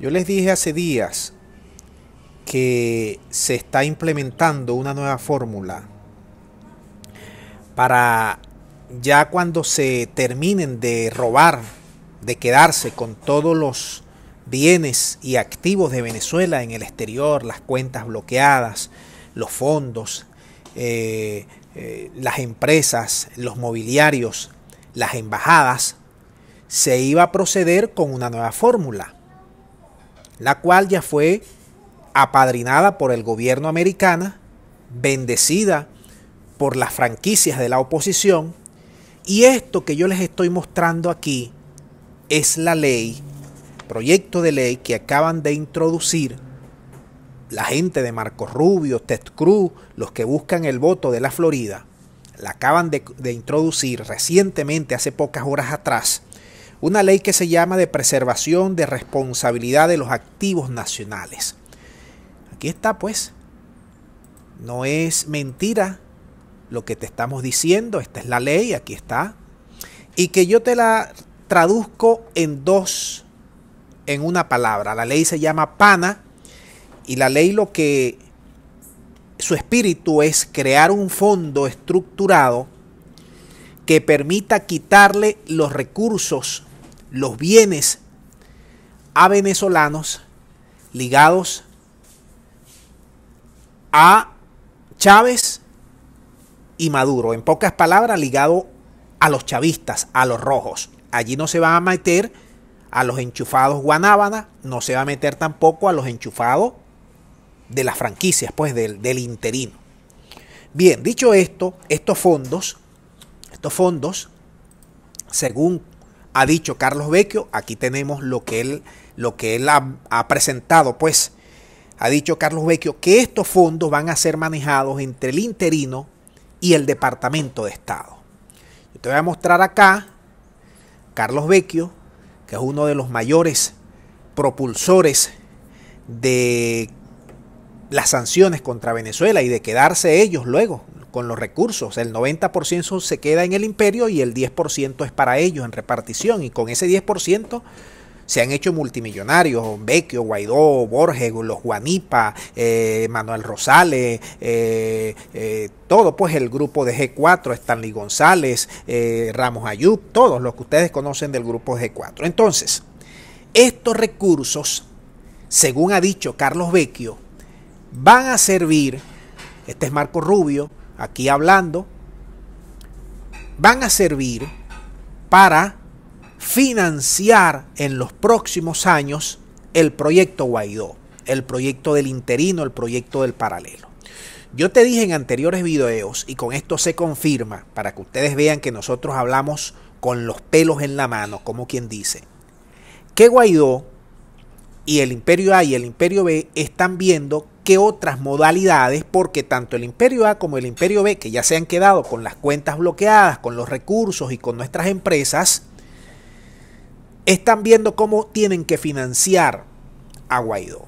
Yo les dije hace días que se está implementando una nueva fórmula para ya cuando se terminen de robar, de quedarse con todos los bienes y activos de Venezuela en el exterior, las cuentas bloqueadas, los fondos, eh, eh, las empresas, los mobiliarios, las embajadas, se iba a proceder con una nueva fórmula la cual ya fue apadrinada por el gobierno americano, bendecida por las franquicias de la oposición, y esto que yo les estoy mostrando aquí es la ley, proyecto de ley que acaban de introducir la gente de Marcos Rubio, Ted Cruz, los que buscan el voto de la Florida, la acaban de, de introducir recientemente, hace pocas horas atrás, una ley que se llama de preservación de responsabilidad de los activos nacionales. Aquí está pues, no es mentira lo que te estamos diciendo, esta es la ley, aquí está, y que yo te la traduzco en dos, en una palabra. La ley se llama pana y la ley lo que su espíritu es crear un fondo estructurado que permita quitarle los recursos los bienes a venezolanos ligados a Chávez y Maduro. En pocas palabras, ligado a los chavistas, a los rojos. Allí no se va a meter a los enchufados Guanábana, no se va a meter tampoco a los enchufados de las franquicias, pues del, del interino. Bien, dicho esto, estos fondos, estos fondos, según ha dicho Carlos Vecchio, aquí tenemos lo que él, lo que él ha, ha presentado, pues ha dicho Carlos Vecchio que estos fondos van a ser manejados entre el interino y el Departamento de Estado. Yo te voy a mostrar acá Carlos Vecchio, que es uno de los mayores propulsores de las sanciones contra Venezuela y de quedarse ellos luego con los recursos. El 90% se queda en el imperio y el 10% es para ellos en repartición. Y con ese 10% se han hecho multimillonarios, Vecchio, Guaidó, Borges, los Juanipa, eh, Manuel Rosales, eh, eh, todo pues el grupo de G4, Stanley González, Ramos Ayub, todos los que ustedes conocen del grupo de G4. Entonces, estos recursos, según ha dicho Carlos Vecchio, van a servir, este es Marco Rubio, aquí hablando, van a servir para financiar en los próximos años el proyecto Guaidó, el proyecto del interino, el proyecto del paralelo. Yo te dije en anteriores videos, y con esto se confirma, para que ustedes vean que nosotros hablamos con los pelos en la mano, como quien dice, que Guaidó y el imperio A y el imperio B están viendo qué otras modalidades, porque tanto el imperio A como el imperio B, que ya se han quedado con las cuentas bloqueadas, con los recursos y con nuestras empresas, están viendo cómo tienen que financiar a Guaidó.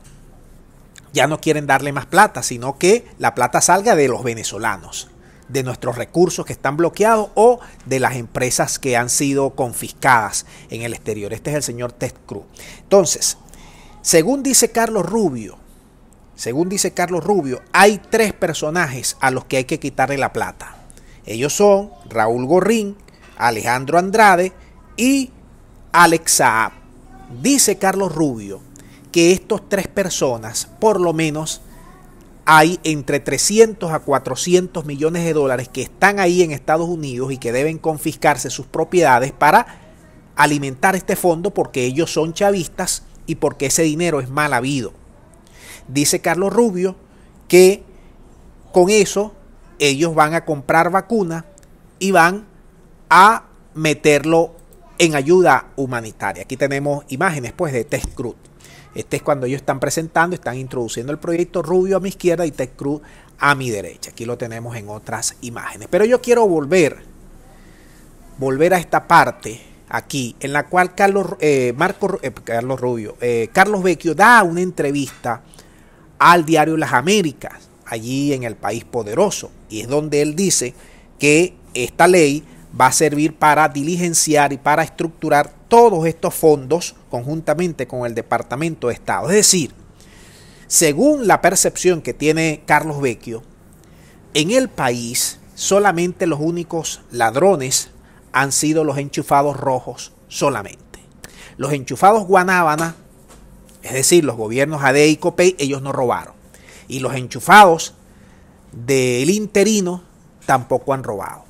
Ya no quieren darle más plata, sino que la plata salga de los venezolanos, de nuestros recursos que están bloqueados o de las empresas que han sido confiscadas en el exterior. Este es el señor Ted Cruz. Entonces, según dice Carlos Rubio, según dice Carlos Rubio, hay tres personajes a los que hay que quitarle la plata. Ellos son Raúl Gorrín, Alejandro Andrade y Alex Saab. Dice Carlos Rubio que estos tres personas, por lo menos, hay entre 300 a 400 millones de dólares que están ahí en Estados Unidos y que deben confiscarse sus propiedades para alimentar este fondo porque ellos son chavistas y porque ese dinero es mal habido. Dice Carlos Rubio que con eso ellos van a comprar vacuna y van a meterlo en ayuda humanitaria. Aquí tenemos imágenes pues de Test Cruz. Este es cuando ellos están presentando, están introduciendo el proyecto Rubio a mi izquierda y Test Cruz a mi derecha. Aquí lo tenemos en otras imágenes. Pero yo quiero volver, volver a esta parte aquí, en la cual Carlos, eh, Marco, eh, Carlos Rubio, eh, Carlos Vecchio da una entrevista al diario Las Américas, allí en el país poderoso, y es donde él dice que esta ley va a servir para diligenciar y para estructurar todos estos fondos conjuntamente con el Departamento de Estado. Es decir, según la percepción que tiene Carlos Vecchio, en el país solamente los únicos ladrones han sido los enchufados rojos solamente. Los enchufados guanábana, es decir, los gobiernos AD y COPEI, ellos no robaron. Y los enchufados del interino tampoco han robado.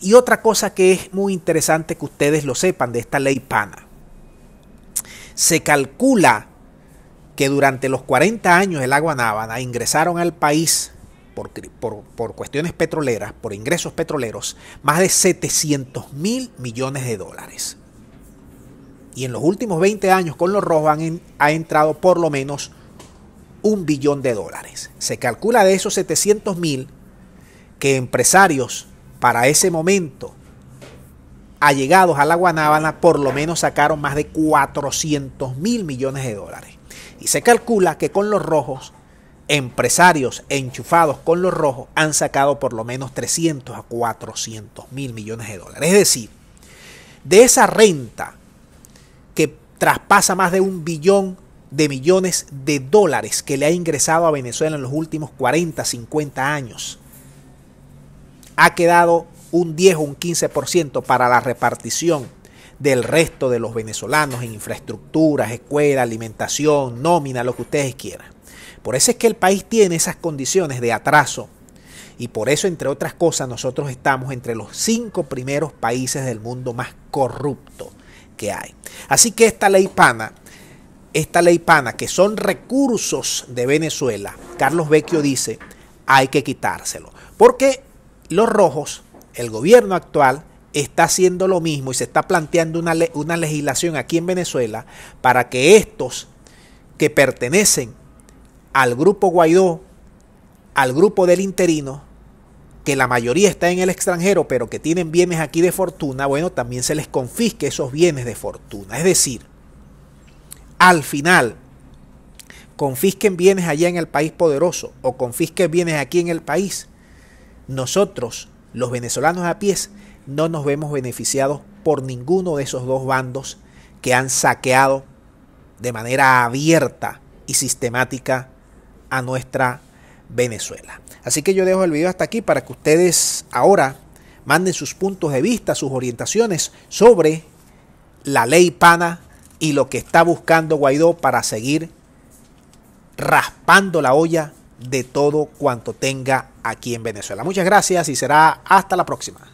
Y otra cosa que es muy interesante que ustedes lo sepan de esta ley pana. Se calcula que durante los 40 años de la guanábana ingresaron al país por, cuestiones petroleras, por ingresos petroleros, más de 700 mil millones de dólares. Y en los últimos 20 años con los rojos han, ha entrado por lo menos un billón de dólares. Se calcula de esos 700 mil que empresarios para ese momento allegados a la Guanábana por lo menos sacaron más de 400 mil millones de dólares. Y se calcula que con los rojos empresarios enchufados con los rojos han sacado por lo menos 300 a 400 mil millones de dólares. Es decir, de esa renta que traspasa más de un billón de millones de dólares que le ha ingresado a Venezuela en los últimos 40, 50 años, ha quedado un 10 o un 15% para la repartición del resto de los venezolanos en infraestructuras, escuela, alimentación, nómina, lo que ustedes quieran. Por eso es que el país tiene esas condiciones de atraso. Y por eso, entre otras cosas, nosotros estamos entre los cinco primeros países del mundo más corrupto que hay. Así que esta ley pana, esta ley pana, que son recursos de Venezuela, Carlos Vecchio dice, hay que quitárselo. Porque los rojos, el gobierno actual, está haciendo lo mismo y se está planteando una, una legislación aquí en Venezuela para que estos que pertenecen al grupo Guaidó, al grupo del interino, que la mayoría está en el extranjero, pero que tienen bienes aquí de fortuna, bueno, también se les confisque esos bienes de fortuna. Es decir, al final, confisquen bienes allá en el país poderoso o confisquen bienes aquí en el país, nosotros, los venezolanos a pies, no nos vemos beneficiados por ninguno de esos dos bandos que han saqueado de manera abierta y sistemática a nuestra Venezuela. Así que yo dejo el video hasta aquí para que ustedes ahora manden sus puntos de vista, sus orientaciones sobre la ley pana y lo que está buscando Guaidó para seguir raspando la olla de todo cuanto tenga aquí en Venezuela. Muchas gracias y será hasta la próxima.